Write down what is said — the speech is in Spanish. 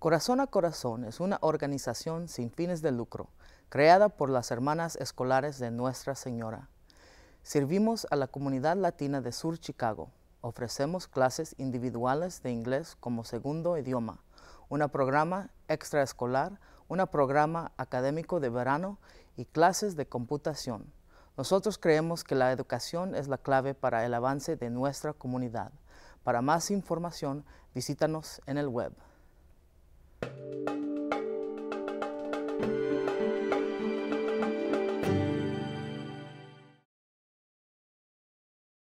Corazón a Corazón es una organización sin fines de lucro, creada por las hermanas escolares de Nuestra Señora. Servimos a la comunidad latina de Sur Chicago. Ofrecemos clases individuales de inglés como segundo idioma, un programa extraescolar, un programa académico de verano y clases de computación. Nosotros creemos que la educación es la clave para el avance de nuestra comunidad. Para más información, visítanos en el web.